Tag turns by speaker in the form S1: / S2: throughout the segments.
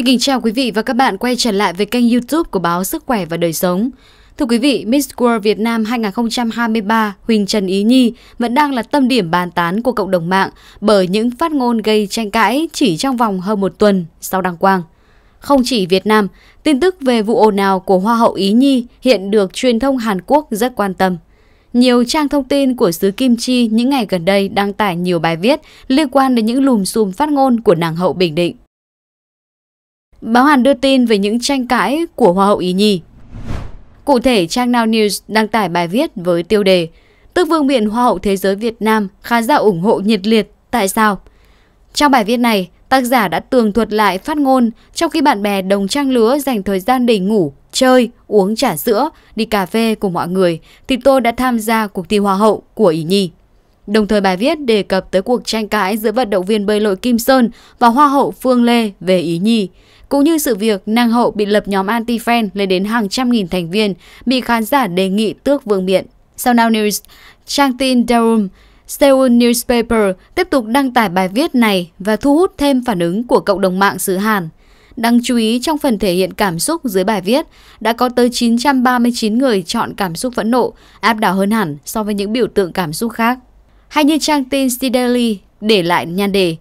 S1: Xin kính chào quý vị và các bạn quay trở lại với kênh youtube của báo Sức Khỏe và Đời Sống. Thưa quý vị, Miss World Việt Nam 2023 Huỳnh Trần Ý Nhi vẫn đang là tâm điểm bàn tán của cộng đồng mạng bởi những phát ngôn gây tranh cãi chỉ trong vòng hơn một tuần sau đăng quang. Không chỉ Việt Nam, tin tức về vụ ồn ào của Hoa hậu Ý Nhi hiện được truyền thông Hàn Quốc rất quan tâm. Nhiều trang thông tin của xứ Kim Chi những ngày gần đây đăng tải nhiều bài viết liên quan đến những lùm xùm phát ngôn của nàng hậu Bình Định. Báo Hàn đưa tin về những tranh cãi của Hoa hậu Ý Nhi. Cụ thể, trang Now News đăng tải bài viết với tiêu đề Tước vương miện Hoa hậu Thế giới Việt Nam khá giả ủng hộ nhiệt liệt, tại sao? Trong bài viết này, tác giả đã tường thuật lại phát ngôn trong khi bạn bè đồng trang lứa dành thời gian để ngủ, chơi, uống trà sữa, đi cà phê cùng mọi người thì tôi đã tham gia cuộc thi Hoa hậu của Ý Nhi. Đồng thời bài viết đề cập tới cuộc tranh cãi giữa vận động viên bơi lội Kim Sơn và Hoa hậu Phương Lê về Ý Nhi. Cũng như sự việc nàng hậu bị lập nhóm anti-fan lên đến hàng trăm nghìn thành viên bị khán giả đề nghị tước vương miện. Sau Now News, trang tin daum Seoul Newspaper tiếp tục đăng tải bài viết này và thu hút thêm phản ứng của cộng đồng mạng xứ Hàn. Đáng chú ý trong phần thể hiện cảm xúc dưới bài viết, đã có tới 939 người chọn cảm xúc phẫn nộ, áp đảo hơn hẳn so với những biểu tượng cảm xúc khác. Hay như trang tin Daily để lại nhan đề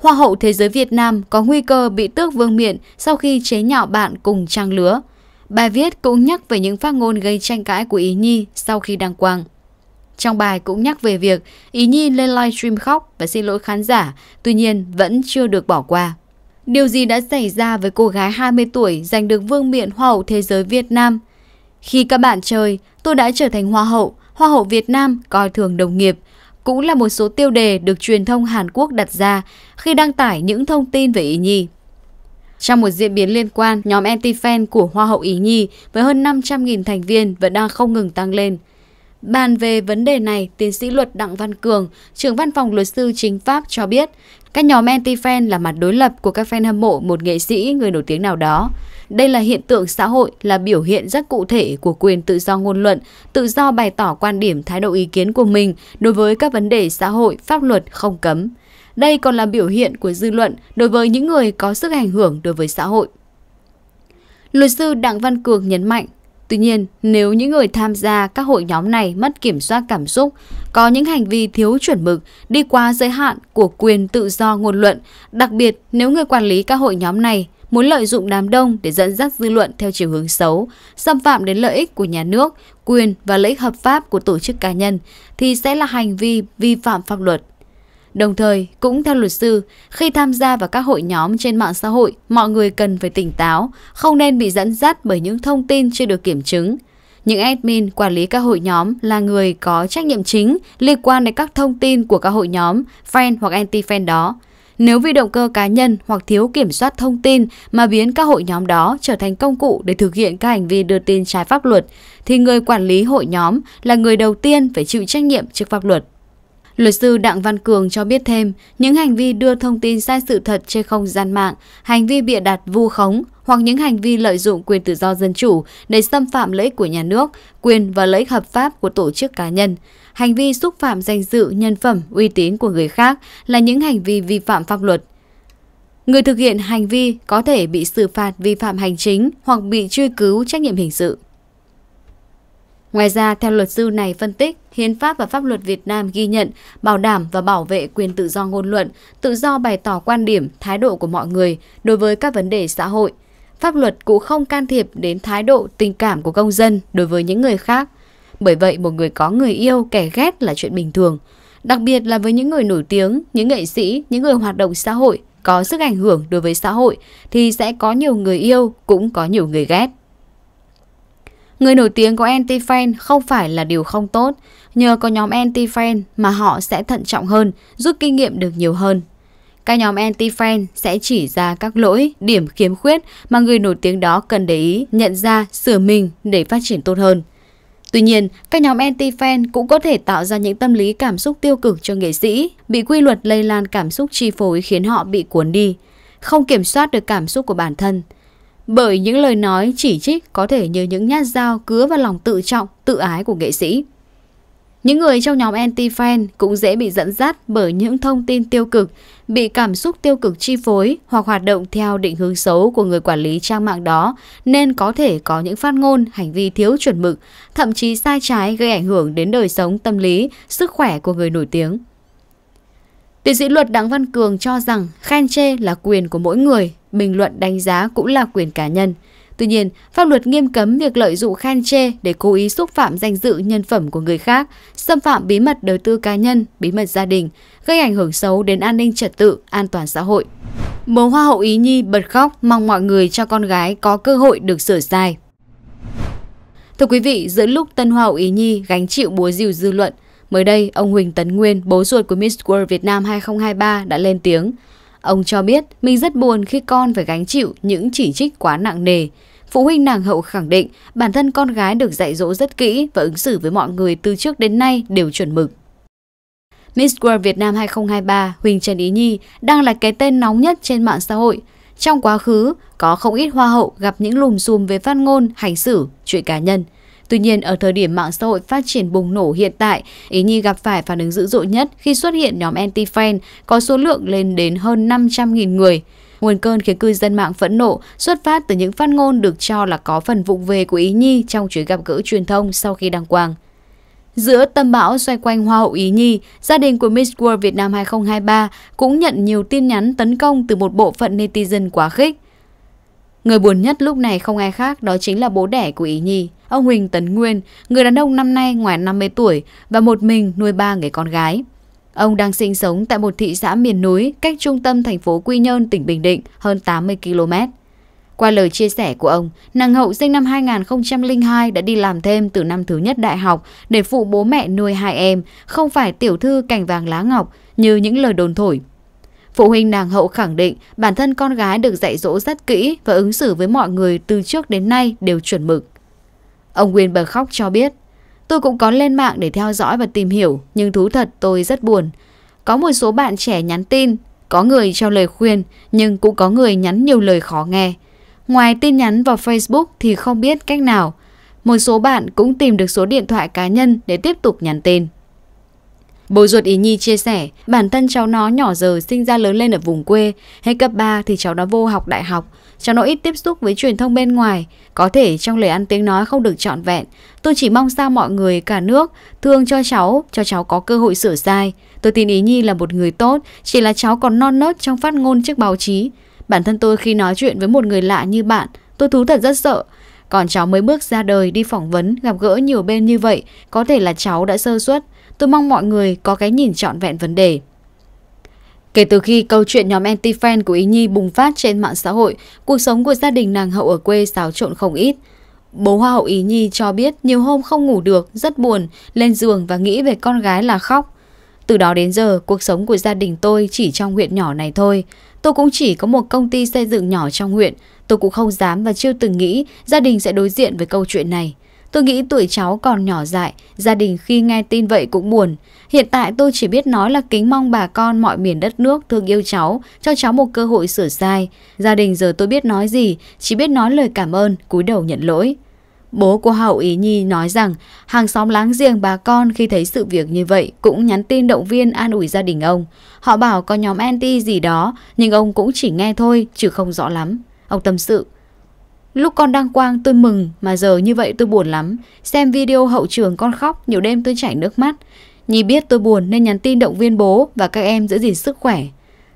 S1: Hoa hậu thế giới Việt Nam có nguy cơ bị tước vương miện sau khi chế nhạo bạn cùng trang lứa. Bài viết cũng nhắc về những phát ngôn gây tranh cãi của Ý Nhi sau khi đăng quang. Trong bài cũng nhắc về việc Ý Nhi lên livestream khóc và xin lỗi khán giả, tuy nhiên vẫn chưa được bỏ qua. Điều gì đã xảy ra với cô gái 20 tuổi giành được vương miện Hoa hậu Thế giới Việt Nam? Khi các bạn chơi, tôi đã trở thành Hoa hậu, Hoa hậu Việt Nam coi thường đồng nghiệp, cũng là một số tiêu đề được truyền thông Hàn Quốc đặt ra khi đăng tải những thông tin về Ý Nhi. Trong một diễn biến liên quan, nhóm anti-fan của Hoa hậu Ý Nhi với hơn 500.000 thành viên vẫn đang không ngừng tăng lên. Bàn về vấn đề này, tiến sĩ luật Đặng Văn Cường, trưởng văn phòng luật sư chính pháp cho biết, các nhóm anti-fan là mặt đối lập của các fan hâm mộ một nghệ sĩ người nổi tiếng nào đó. Đây là hiện tượng xã hội, là biểu hiện rất cụ thể của quyền tự do ngôn luận, tự do bày tỏ quan điểm thái độ ý kiến của mình đối với các vấn đề xã hội, pháp luật không cấm. Đây còn là biểu hiện của dư luận đối với những người có sức ảnh hưởng đối với xã hội. Luật sư Đặng Văn Cường nhấn mạnh, Tuy nhiên, nếu những người tham gia các hội nhóm này mất kiểm soát cảm xúc, có những hành vi thiếu chuẩn mực, đi quá giới hạn của quyền tự do ngôn luận, đặc biệt nếu người quản lý các hội nhóm này muốn lợi dụng đám đông để dẫn dắt dư luận theo chiều hướng xấu, xâm phạm đến lợi ích của nhà nước, quyền và lợi ích hợp pháp của tổ chức cá nhân thì sẽ là hành vi vi phạm pháp luật. Đồng thời, cũng theo luật sư, khi tham gia vào các hội nhóm trên mạng xã hội, mọi người cần phải tỉnh táo, không nên bị dẫn dắt bởi những thông tin chưa được kiểm chứng. Những admin quản lý các hội nhóm là người có trách nhiệm chính liên quan đến các thông tin của các hội nhóm, fan hoặc anti-fan đó. Nếu vì động cơ cá nhân hoặc thiếu kiểm soát thông tin mà biến các hội nhóm đó trở thành công cụ để thực hiện các hành vi đưa tin trái pháp luật, thì người quản lý hội nhóm là người đầu tiên phải chịu trách nhiệm trước pháp luật. Luật sư Đặng Văn Cường cho biết thêm, những hành vi đưa thông tin sai sự thật trên không gian mạng, hành vi bịa đặt vu khống hoặc những hành vi lợi dụng quyền tự do dân chủ để xâm phạm lợi ích của nhà nước, quyền và lợi ích hợp pháp của tổ chức cá nhân. Hành vi xúc phạm danh dự, nhân phẩm, uy tín của người khác là những hành vi vi phạm pháp luật. Người thực hiện hành vi có thể bị xử phạt vi phạm hành chính hoặc bị truy cứu trách nhiệm hình sự. Ngoài ra, theo luật sư này phân tích, hiến pháp và pháp luật Việt Nam ghi nhận bảo đảm và bảo vệ quyền tự do ngôn luận, tự do bày tỏ quan điểm, thái độ của mọi người đối với các vấn đề xã hội. Pháp luật cũng không can thiệp đến thái độ, tình cảm của công dân đối với những người khác. Bởi vậy, một người có người yêu, kẻ ghét là chuyện bình thường. Đặc biệt là với những người nổi tiếng, những nghệ sĩ, những người hoạt động xã hội, có sức ảnh hưởng đối với xã hội thì sẽ có nhiều người yêu, cũng có nhiều người ghét. Người nổi tiếng có anti-fan không phải là điều không tốt. Nhờ có nhóm anti-fan mà họ sẽ thận trọng hơn, rút kinh nghiệm được nhiều hơn. Các nhóm anti-fan sẽ chỉ ra các lỗi, điểm khiếm khuyết mà người nổi tiếng đó cần để ý, nhận ra, sửa mình để phát triển tốt hơn. Tuy nhiên, các nhóm anti-fan cũng có thể tạo ra những tâm lý cảm xúc tiêu cực cho nghệ sĩ, bị quy luật lây lan cảm xúc chi phối khiến họ bị cuốn đi, không kiểm soát được cảm xúc của bản thân bởi những lời nói chỉ trích có thể như những nhát dao cứa vào lòng tự trọng, tự ái của nghệ sĩ. Những người trong nhóm anti-fan cũng dễ bị dẫn dắt bởi những thông tin tiêu cực, bị cảm xúc tiêu cực chi phối hoặc hoạt động theo định hướng xấu của người quản lý trang mạng đó nên có thể có những phát ngôn, hành vi thiếu chuẩn mực, thậm chí sai trái gây ảnh hưởng đến đời sống tâm lý, sức khỏe của người nổi tiếng. Tiến sĩ luật Đặng Văn Cường cho rằng khen chê là quyền của mỗi người bình luận đánh giá cũng là quyền cá nhân. Tuy nhiên, pháp luật nghiêm cấm việc lợi dụng khen chê để cố ý xúc phạm danh dự nhân phẩm của người khác, xâm phạm bí mật đời tư cá nhân, bí mật gia đình, gây ảnh hưởng xấu đến an ninh trật tự, an toàn xã hội. Bố Hoa hậu Ý Nhi bật khóc mong mọi người cho con gái có cơ hội được sửa sai. Thưa quý vị, giữa lúc Tân Hoa hậu Ý Nhi gánh chịu búa rìu dư luận, mới đây ông Huỳnh Tấn Nguyên, bố ruột của Miss World Việt Nam 2023 đã lên tiếng – Ông cho biết mình rất buồn khi con phải gánh chịu những chỉ trích quá nặng nề. Phụ huynh nàng hậu khẳng định bản thân con gái được dạy dỗ rất kỹ và ứng xử với mọi người từ trước đến nay đều chuẩn mực. Miss World Việt Nam 2023 Huỳnh Trần Ý Nhi đang là cái tên nóng nhất trên mạng xã hội. Trong quá khứ, có không ít hoa hậu gặp những lùm xùm về phát ngôn, hành xử, chuyện cá nhân – Tuy nhiên, ở thời điểm mạng xã hội phát triển bùng nổ hiện tại, Ý Nhi gặp phải phản ứng dữ dội nhất khi xuất hiện nhóm anti-fan có số lượng lên đến hơn 500.000 người. Nguồn cơn khiến cư dân mạng phẫn nộ xuất phát từ những phát ngôn được cho là có phần vụng về của Ý Nhi trong chuyến gặp gỡ truyền thông sau khi đăng quang. Giữa tâm bão xoay quanh Hoa hậu Ý Nhi, gia đình của Miss World Việt Nam 2023 cũng nhận nhiều tin nhắn tấn công từ một bộ phận netizen quá khích. Người buồn nhất lúc này không ai khác đó chính là bố đẻ của Ý Nhi. Ông Huỳnh Tấn Nguyên, người đàn ông năm nay ngoài 50 tuổi và một mình nuôi ba người con gái. Ông đang sinh sống tại một thị xã miền núi cách trung tâm thành phố Quy Nhơn, tỉnh Bình Định hơn 80 km. Qua lời chia sẻ của ông, nàng hậu sinh năm 2002 đã đi làm thêm từ năm thứ nhất đại học để phụ bố mẹ nuôi hai em, không phải tiểu thư cành vàng lá ngọc như những lời đồn thổi. Phụ huynh nàng hậu khẳng định bản thân con gái được dạy dỗ rất kỹ và ứng xử với mọi người từ trước đến nay đều chuẩn mực. Ông Nguyên bật khóc cho biết, tôi cũng có lên mạng để theo dõi và tìm hiểu, nhưng thú thật tôi rất buồn. Có một số bạn trẻ nhắn tin, có người cho lời khuyên, nhưng cũng có người nhắn nhiều lời khó nghe. Ngoài tin nhắn vào Facebook thì không biết cách nào. Một số bạn cũng tìm được số điện thoại cá nhân để tiếp tục nhắn tin. Bố ruột ý Nhi chia sẻ, bản thân cháu nó nhỏ giờ sinh ra lớn lên ở vùng quê, hết cấp 3 thì cháu nó vô học đại học, cháu nó ít tiếp xúc với truyền thông bên ngoài, có thể trong lời ăn tiếng nói không được trọn vẹn. Tôi chỉ mong sao mọi người cả nước thương cho cháu, cho cháu có cơ hội sửa sai. Tôi tin ý Nhi là một người tốt, chỉ là cháu còn non nớt trong phát ngôn trước báo chí. Bản thân tôi khi nói chuyện với một người lạ như bạn, tôi thú thật rất sợ. Còn cháu mới bước ra đời đi phỏng vấn, gặp gỡ nhiều bên như vậy, có thể là cháu đã sơ suất, Tôi mong mọi người có cái nhìn trọn vẹn vấn đề. Kể từ khi câu chuyện nhóm anti-fan của Ý Nhi bùng phát trên mạng xã hội, cuộc sống của gia đình nàng hậu ở quê xáo trộn không ít. Bố Hoa hậu Ý Nhi cho biết nhiều hôm không ngủ được, rất buồn, lên giường và nghĩ về con gái là khóc. Từ đó đến giờ, cuộc sống của gia đình tôi chỉ trong huyện nhỏ này thôi. Tôi cũng chỉ có một công ty xây dựng nhỏ trong huyện. Tôi cũng không dám và chưa từng nghĩ gia đình sẽ đối diện với câu chuyện này. Tôi nghĩ tuổi cháu còn nhỏ dại, gia đình khi nghe tin vậy cũng buồn. Hiện tại tôi chỉ biết nói là kính mong bà con mọi miền đất nước thương yêu cháu, cho cháu một cơ hội sửa sai. Gia đình giờ tôi biết nói gì, chỉ biết nói lời cảm ơn, cúi đầu nhận lỗi. Bố của Hậu Ý Nhi nói rằng hàng xóm láng giềng bà con khi thấy sự việc như vậy cũng nhắn tin động viên an ủi gia đình ông. Họ bảo có nhóm anti gì đó nhưng ông cũng chỉ nghe thôi chứ không rõ lắm. Ông tâm sự, Lúc con đăng quang tôi mừng mà giờ như vậy tôi buồn lắm. Xem video hậu trường con khóc, nhiều đêm tôi chảy nước mắt. Nhi biết tôi buồn nên nhắn tin động viên bố và các em giữ gìn sức khỏe.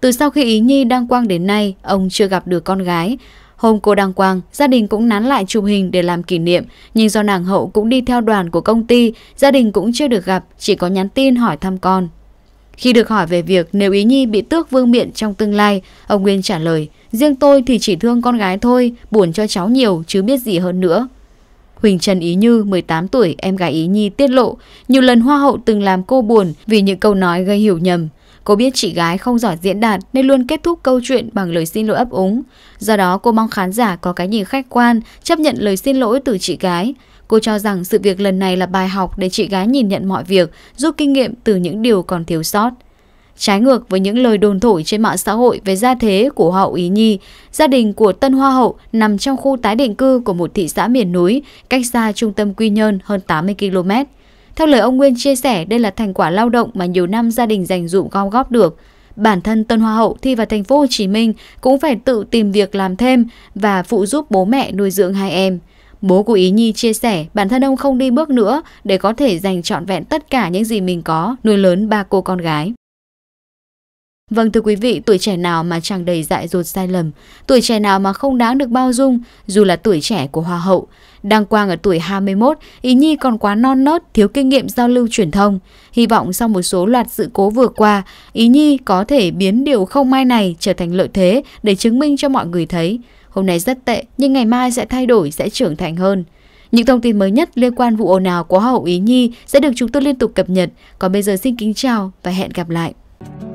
S1: Từ sau khi ý Nhi đăng quang đến nay, ông chưa gặp được con gái. Hôm cô đăng quang, gia đình cũng nán lại chụp hình để làm kỷ niệm, nhưng do nàng hậu cũng đi theo đoàn của công ty, gia đình cũng chưa được gặp, chỉ có nhắn tin hỏi thăm con. Khi được hỏi về việc nếu ý Nhi bị tước vương miện trong tương lai, ông Nguyên trả lời, Riêng tôi thì chỉ thương con gái thôi, buồn cho cháu nhiều chứ biết gì hơn nữa. Huỳnh Trần Ý Như, 18 tuổi, em gái Ý Nhi tiết lộ, nhiều lần Hoa hậu từng làm cô buồn vì những câu nói gây hiểu nhầm. Cô biết chị gái không giỏi diễn đạt nên luôn kết thúc câu chuyện bằng lời xin lỗi ấp úng. Do đó cô mong khán giả có cái nhìn khách quan, chấp nhận lời xin lỗi từ chị gái. Cô cho rằng sự việc lần này là bài học để chị gái nhìn nhận mọi việc, rút kinh nghiệm từ những điều còn thiếu sót. Trái ngược với những lời đồn thổi trên mạng xã hội về gia thế của hậu Ý Nhi, gia đình của Tân Hoa Hậu nằm trong khu tái định cư của một thị xã miền núi, cách xa trung tâm Quy Nhơn hơn 80 km. Theo lời ông Nguyên chia sẻ, đây là thành quả lao động mà nhiều năm gia đình dành dụm gom góp được. Bản thân Tân Hoa Hậu thi vào thành phố Hồ Chí Minh cũng phải tự tìm việc làm thêm và phụ giúp bố mẹ nuôi dưỡng hai em. Bố của Ý Nhi chia sẻ bản thân ông không đi bước nữa để có thể dành trọn vẹn tất cả những gì mình có nuôi lớn ba cô con gái. Vâng thưa quý vị, tuổi trẻ nào mà chẳng đầy dại dột sai lầm, tuổi trẻ nào mà không đáng được bao dung, dù là tuổi trẻ của Hoa hậu. đăng Quang ở tuổi 21, ý nhi còn quá non nớt, thiếu kinh nghiệm giao lưu truyền thông. Hy vọng sau một số loạt sự cố vừa qua, ý nhi có thể biến điều không may này trở thành lợi thế để chứng minh cho mọi người thấy. Hôm nay rất tệ, nhưng ngày mai sẽ thay đổi, sẽ trưởng thành hơn. Những thông tin mới nhất liên quan vụ ồn ào của Hoa hậu Ý Nhi sẽ được chúng tôi liên tục cập nhật. Còn bây giờ xin kính chào và hẹn gặp lại.